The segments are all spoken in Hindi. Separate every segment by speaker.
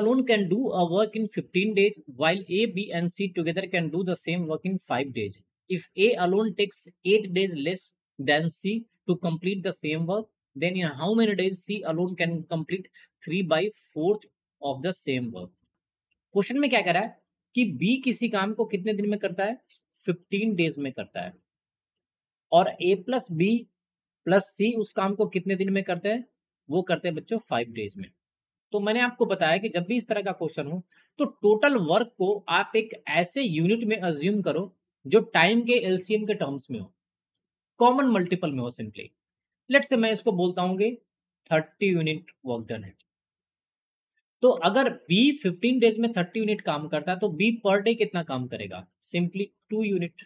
Speaker 1: alone can do a work in 15 days, while A, B, and C together can do the same work in 5 days. If A alone takes 8 days less than C to complete the same work, then in how many days C alone can complete 3 by 4th of the same work? Question में क्या करा है कि B किसी काम को कितने दिन में करता है 15 days में करता है और A plus B plus C उस काम को कितने दिन में करते हैं वो करते हैं बच्चों 5 days में तो मैंने आपको बताया कि जब भी इस तरह का क्वेश्चन हो तो टोटल वर्क को आप एक ऐसे यूनिट में अज्यूम करो जो टाइम के एलसीएम के टर्म्स में हो कॉमन मल्टीपल में हो सिंपली लेट से मैं इसको बोलता हूँ कि थर्टी यूनिट वर्क डन है तो अगर बी फिफ्टीन डेज में थर्टी यूनिट तो काम करता है तो बी पर डे कितना काम करेगा सिंपली टू यूनिट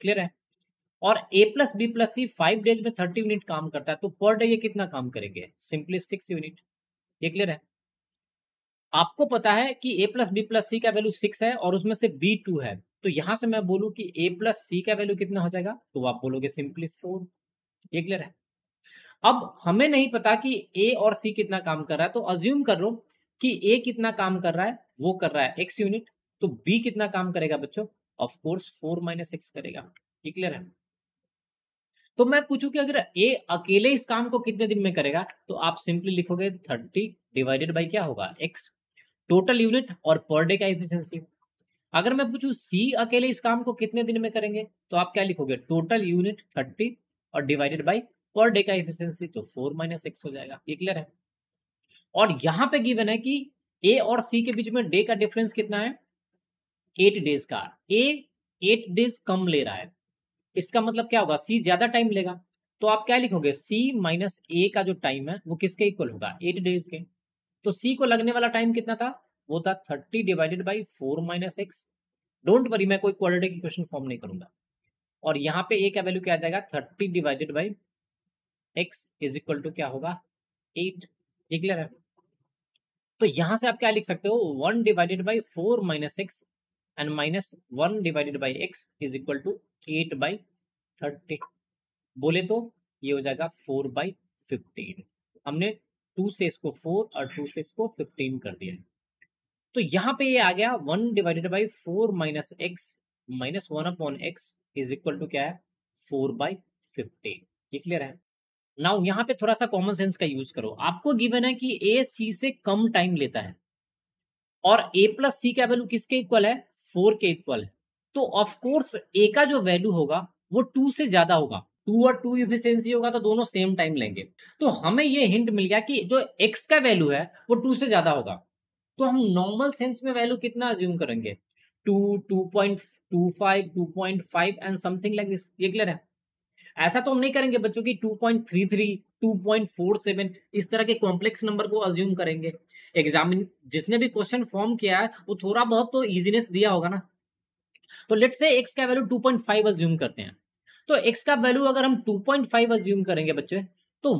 Speaker 1: क्लियर है और A plus B plus C five days में थर्टी यूनिट काम करता है तो पर डे ये कितना काम करेंगे सिंपली सिक्स यूनिट ये क्लियर है आपको पता है कि A plus B plus C का वैल्यू सिक्स है और उसमें से बी टू है तो यहां से मैं बोलूं कि ए प्लस सी का वैल्यू कितना हो जाएगा तो आप बोलोगे सिंपली फोर ये क्लियर है अब हमें नहीं पता कि ए और सी कितना काम कर रहा है तो अज्यूम कर लो कि ए कितना काम कर रहा है वो कर रहा है एक्स यूनिट तो बी कितना काम करेगा बच्चों of course four minus X करेगा ये क्लियर है तो मैं पूछू कि अगर ए अकेले इस काम को कितने दिन में करेगा तो आप सिंपली लिखोगे थर्टी डिवाइडेड बाई क्या होगा एक्स टोटल यूनिट और पर डे का एफिशिएंसी अगर मैं पूछूं सी अकेले इस काम को कितने दिन में करेंगे तो आप क्या लिखोगे टोटल यूनिट थर्टी और डिवाइडेड बाई पर डे का एफिशिएंसी तो फोर माइनस एक्स हो जाएगा ये क्लियर है और यहाँ पे गिवन है कि ए और सी के बीच में डे का डिफरेंस कितना है एट डेज का ए एट डेज कम ले रहा है इसका मतलब क्या होगा सी ज्यादा टाइम लेगा तो आप क्या लिखोगे सी माइनस ए का जो टाइम है वो किसके इक्वल होगा एट डेज के तो सी को लगने वाला टाइम कितना था वो था thirty divided by four minus X don't worry मैं कोई क्वाड्रेटिक क्वेश्चन फॉर्म नहीं करूंगा और यहाँ पे ए का वैल्यू क्या आ जाएगा thirty divided by X is equal to क्या होगा एट ये क्लियर है तो यहां से आप क्या लिख सकते हो one divided by four minus X and minus one divided by X is equal to eight by thirty बोले तो ये हो जाएगा फोर बाई फिफ्टीन हमने टू से इसको फोर और टू से इसको फिफ्टीन कर दिया तो यहाँ पे ये आ गया one divided by four minus X minus one upon X is equal to क्या है फोर बाई फिफ्टीन ये क्लियर है नाउ यहाँ पे थोड़ा सा कॉमन सेंस का यूज करो आपको गिवन है कि ए सी से कम टाइम लेता है और ए प्लस सी का वैल्यू किसके इक्वल है फोर के इक्वल है तो ऑफकोर्स ए का जो वैल्यू होगा वो टू से ज्यादा होगा टू और टू इफिशियंसी होगा तो दोनों सेम टाइम लेंगे तो हमें ये हिंट मिल गया कि जो एक्स का वैल्यू है वो टू से ज्यादा होगा तो हम नॉर्मल सेंस में वैल्यू कितना अज्यूम करेंगे two two point two five two point five and something like this ये क्लियर है ऐसा तो हम नहीं करेंगे बच्चों की two point three three two point four seven इस तरह के कॉम्प्लेक्स नंबर को अज्यूम करेंगे एग्जामिन जिसने भी क्वेश्चन फॉर्म किया है वो थोड़ा बहुत तो इजीनेस दिया होगा ना तो लेट से एक्स का value two point five assume करते हैं तो एक्स का वैल्यू अगर हम टू पॉइंट फाइव अज्यूम करेंगे बच्चे तो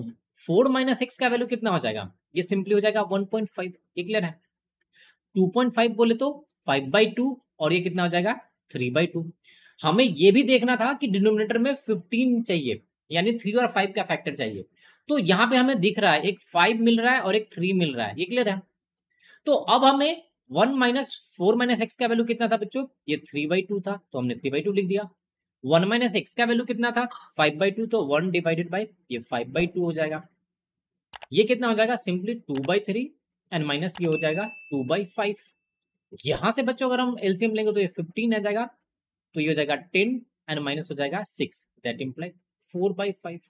Speaker 1: फोर माइनस एक्स का वैल्यू कितना हो जाएगा ये सिंपली हो जाएगा वन पॉइंट फाइव ये क्लियर है टू पॉइंट फाइव बोले तो फाइव बाई टू और ये कितना हो जाएगा थ्री बाई टू हमें ये भी देखना था कि डिनोमिनेटर में फिफ्टीन चाहिए यानी थ्री और फाइव का फैक्टर चाहिए तो यहाँ पे हमें दिख रहा है एक फाइव मिल रहा है और एक थ्री मिल रहा है ये क्लियर है तो अब हमें one minus four minus X का वैल्यू कितना था बच्चों ये थ्री बाई टू था तो हमने थ्री बाई टू लिख दिया वन माइनस एक्स का वैल्यू कितना था फाइव बाई टू तो वन डिवाइडेड बाई ये फाइव बाई टू हो जाएगा ये कितना हो जाएगा simply two by three and minus ये हो जाएगा टू बाई फाइव यहां से बच्चों अगर हम एलसीएम लेंगे तो ये फिफ्टीन आ जाएगा तो ये हो जाएगा टेन एंड माइनस हो जाएगा six that imply four by five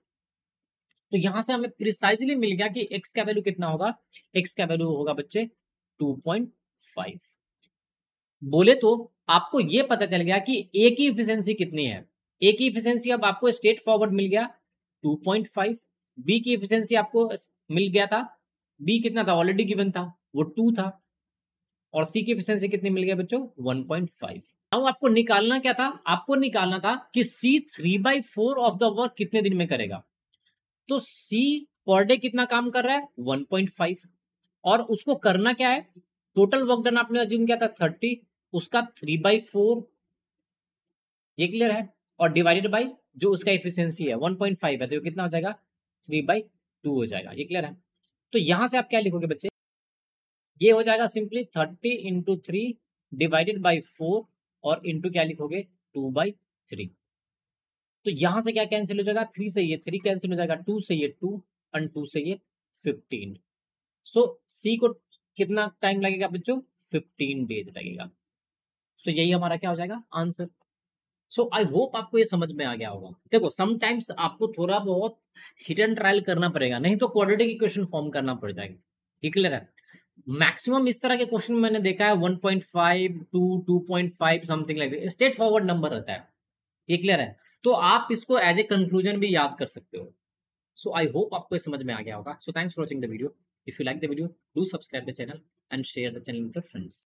Speaker 1: तो यहां से हमें प्रिसाइजली मिल गया कि एक्स का वैल्यू कितना होगा एक्स का वैल्यू होगा बच्चे टू पॉइंट फाइव बोले तो आपको यह पता चल गया कि ए की इफिशियंसी कितनी है ए की इफिशियंसी अब आपको स्ट्रेट फॉरवर्ड मिल गया टू पॉइंट फाइव बी की इफिशियंसी आपको मिल गया था बी कितना था ऑलरेडी गिवन था वो टू था और सी की इफिशियंसी कितनी मिल गया बच्चों वन पॉइंट फाइव आपको निकालना क्या था आपको निकालना था कि C three by four of the work कितने दिन में करेगा तो सी पर डे कितना काम कर रहा है 1.5 और उसको करना क्या है टोटल वर्क डन आपने अज्यूम किया था थर्टी उसका थ्री बाई फोर ये क्लियर है और डिवाइडेड बाई जो उसका एफिशियंसी है वन पॉइंट फाइव है तो कितना हो जाएगा थ्री बाई टू हो जाएगा ये क्लियर है तो यहां से आप क्या लिखोगे बच्चे ये हो जाएगा simply thirty into three divided by four और इंटू क्या लिखोगे टू बाई थ्री तो यहां से क्या कैंसिल हो जाएगा थ्री से ये थ्री कैंसिल हो जाएगा टू से ये टू एंड टू से ये फिफ्टीन सो सी को कितना टाइम लगेगा बच्चों फिफ्टीन डेज लगेगा सो so, यही हमारा क्या हो जाएगा आंसर सो आई होप आपको ये समझ में आ गया होगा देखो समटाइम्स आपको थोड़ा बहुत हिट एंड ट्रायल करना पड़ेगा नहीं तो क्वाड्रेटिक इक्वेशन फॉर्म करना पड़ जाएगा ये क्लियर है मैक्सिमम इस तरह के क्वेश्चन मैंने देखा है 1.5 to 2.5 something like straightforward number रहता है ये क्लियर है तो आप इसको एज ए कंक्लूजन भी याद कर सकते हो सो आई होप आपको समझ में आ गया होगा so thanks for watching the video If you like the video, do subscribe the channel and share the channel with your friends.